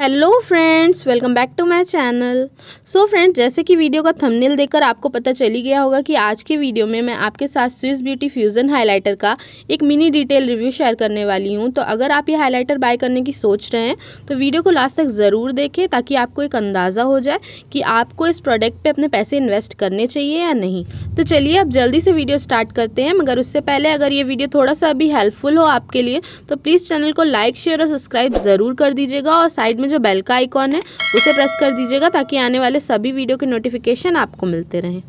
hello friends welcome back to my channel so friends जैसे कि video का thumbnail देखकर आपको पता चली गया होगा कि आज के वीडियो में मैं आपके साथ स्विस ब्यूटी फ्यूजन हाइलाइटर का एक मिनी डिटेल रिव्यू शेयर करने वाली हूं तो अगर आप ये हाइलाइटर बाय करने की सोच रहे हैं तो वीडियो को लास्ट तक ज़रूर देखें ताकि आपको एक अंदाज़ा हो जाए कि आपको इस प्रोडक्ट पर अपने पैसे इन्वेस्ट करने चाहिए या नहीं तो चलिए आप जल्दी से वीडियो स्टार्ट करते हैं मगर उससे पहले अगर ये वीडियो थोड़ा सा अभी हेल्पफुल हो आपके लिए तो प्लीज़ चैनल को लाइक शेयर और सब्सक्राइब ज़रूर कर दीजिएगा और साइड में में जो बेल का आइकॉन है उसे प्रेस कर दीजिएगा ताकि आने वाले सभी वीडियो के नोटिफिकेशन आपको मिलते रहें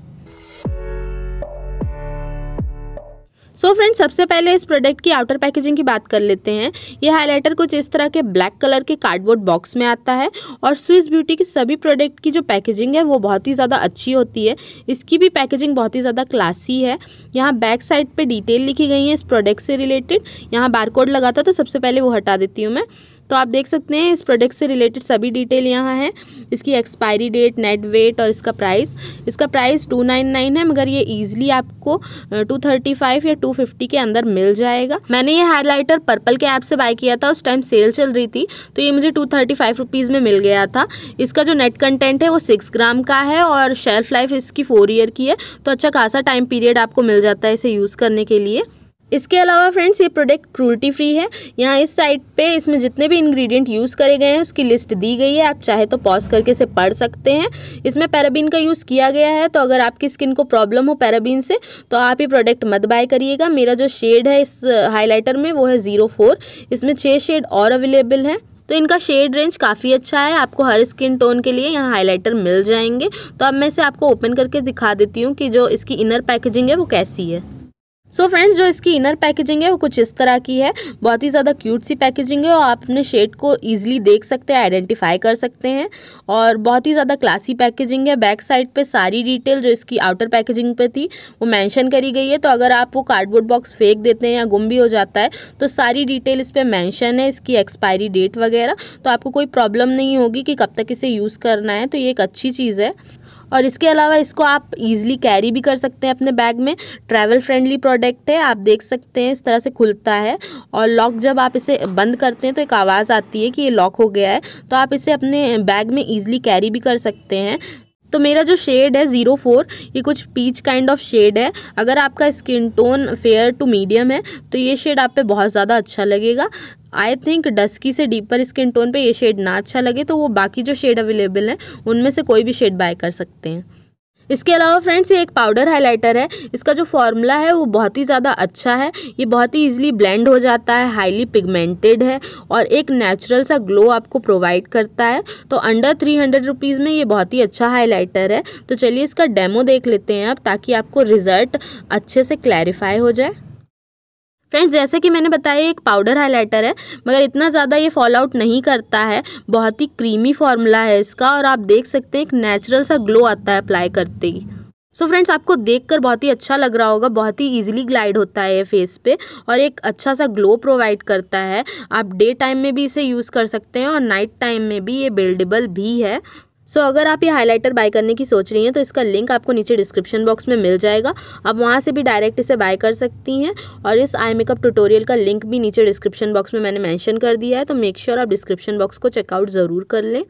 सो so फ्रेंड्स सबसे पहले इस प्रोडक्ट की आउटर पैकेजिंग की बात कर लेते हैं ये हाइलाइटर कुछ इस तरह के ब्लैक कलर के कार्डबोर्ड बॉक्स में आता है और स्विस ब्यूटी के सभी प्रोडक्ट की जो पैकेजिंग है वो बहुत ही ज़्यादा अच्छी होती है इसकी भी पैकेजिंग बहुत ही ज़्यादा क्लासी है यहाँ बैक साइड पर डिटेल लिखी गई है इस प्रोडक्ट से रिलेटेड यहाँ बार लगाता तो सबसे पहले वो हटा देती हूँ मैं तो आप देख सकते हैं इस प्रोडक्ट से रिलेटेड सभी डिटेल यहाँ है इसकी एक्सपायरी डेट नेट वेट और इसका प्राइस इसका प्राइस टू नाइन नाइन है मगर ये ईजिली आपको टू थर्टी फाइव या टू फिफ्टी के अंदर मिल जाएगा मैंने ये हाईलाइटर पर्पल के ऐप से बाय किया था उस टाइम सेल चल रही थी तो ये मुझे टू थर्टी फाइव रुपीज़ में मिल गया था इसका जो नेट कंटेंट है वो सिक्स ग्राम का है और शेल्फ लाइफ इसकी फोर ईयर की है तो अच्छा खासा टाइम पीरियड आपको मिल जाता है इसे यूज़ करने के लिए इसके अलावा फ्रेंड्स ये प्रोडक्ट क्रूल्टी फ्री है यहाँ इस साइट पे इसमें जितने भी इंग्रेडिएंट यूज़ करे गए हैं उसकी लिस्ट दी गई है आप चाहे तो पॉज करके इसे पढ़ सकते हैं इसमें पैराबीन का यूज़ किया गया है तो अगर आपकी स्किन को प्रॉब्लम हो पैराबीन से तो आप ये प्रोडक्ट मत बाय करिएगा मेरा जो शेड है इस हाईलाइटर में वो है ज़ीरो फोर इसमें छः शेड और अवेलेबल हैं तो इनका शेड रेंज काफ़ी अच्छा है आपको हर स्किन टोन के लिए यहाँ हाईलाइटर मिल जाएंगे तो अब मैं इसे आपको ओपन करके दिखा देती हूँ कि जो इसकी इनर पैकेजिंग है वो कैसी है सो so फ्रेंड्स जो इसकी इनर पैकेजिंग है वो कुछ इस तरह की है बहुत ही ज़्यादा क्यूट सी पैकेजिंग है और आप अपने शेड को ईजिली देख सकते हैं आइडेंटिफाई कर सकते हैं और बहुत ही ज़्यादा क्लासी पैकेजिंग है बैक साइड पर सारी डिटेल जो इसकी आउटर पैकेजिंग पे थी वो मैंशन करी गई है तो अगर आप वो कार्डबोर्ड बॉक्स फेंक देते हैं या गुम भी हो जाता है तो सारी डिटेल इस पर मैंशन है इसकी एक्सपायरी डेट वगैरह तो आपको कोई प्रॉब्लम नहीं होगी कि कब तक इसे यूज़ करना है तो ये एक अच्छी चीज़ है और इसके अलावा इसको आप इजीली कैरी भी कर सकते हैं अपने बैग में ट्रैवल फ्रेंडली प्रोडक्ट है आप देख सकते हैं इस तरह से खुलता है और लॉक जब आप इसे बंद करते हैं तो एक आवाज़ आती है कि ये लॉक हो गया है तो आप इसे अपने बैग में ईजिली कैरी भी कर सकते हैं तो मेरा जो शेड है ज़ीरो फोर ये कुछ पीच काइंड ऑफ शेड है अगर आपका skin tone fair to medium है तो ये शेड आप पे बहुत ज़्यादा अच्छा लगेगा आई थिंक डस्की से डीपर स्किन टोन पे ये शेड ना अच्छा लगे तो वो बाकी जो शेड अवेलेबल हैं उनमें से कोई भी शेड बाय कर सकते हैं इसके अलावा फ्रेंड्स ये एक पाउडर हाइलाइटर है इसका जो फॉर्मूला है वो बहुत ही ज़्यादा अच्छा है ये बहुत ही ईजिली ब्लेंड हो जाता है हाईली पिगमेंटेड है और एक नेचुरल सा ग्लो आपको प्रोवाइड करता है तो अंडर थ्री हंड्रेड रुपीज़ में ये बहुत ही अच्छा हाईलाइटर है तो चलिए इसका डेमो देख लेते हैं अब ताकि आपको रिज़ल्ट अच्छे से क्लैरिफाई हो जाए फ्रेंड्स जैसे कि मैंने बताया एक पाउडर हाइलाइटर है मगर इतना ज़्यादा ये फॉल आउट नहीं करता है बहुत ही क्रीमी फॉर्मूला है इसका और आप देख सकते हैं एक नेचुरल सा ग्लो आता है अप्लाई करते ही सो so फ्रेंड्स आपको देखकर बहुत ही अच्छा लग रहा होगा बहुत ही इजीली ग्लाइड होता है ये फेस पे और एक अच्छा सा ग्लो प्रोवाइड करता है आप डे टाइम में भी इसे यूज़ कर सकते हैं और नाइट टाइम में भी ये बिल्डेबल भी है सो so, अगर आप ये हाइलाइटर बाय करने की सोच रही हैं तो इसका लिंक आपको नीचे डिस्क्रिप्शन बॉक्स में मिल जाएगा आप वहाँ से भी डायरेक्ट इसे बाय कर सकती हैं और इस आई मेकअप ट्यूटोरियल का लिंक भी नीचे डिस्क्रिप्शन बॉक्स में मैंने मेंशन कर दिया है तो मेक श्योर sure आप डिस्क्रिप्शन बॉक्स को चेकआउट ज़रूर कर लें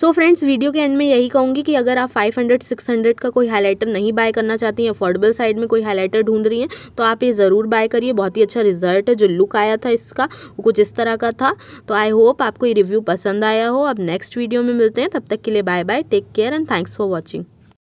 सो फ्रेंड्स वीडियो के एंड में यही कहूँगी कि अगर आप 500 600 का कोई हाईलाइटर नहीं बाय करना चाहती हैं अफोर्डेबल साइड में कोई हाईलाइटर ढूंढ रही हैं तो आप ये ज़रूर बाय करिए बहुत ही अच्छा रिजल्ट है जो लुक आया था इसका वो कुछ इस तरह का था तो आई होप आपको ये रिव्यू पसंद आया हो अब नेक्स्ट वीडियो में मिलते हैं तब तक के लिए bye bye take care and thanks for watching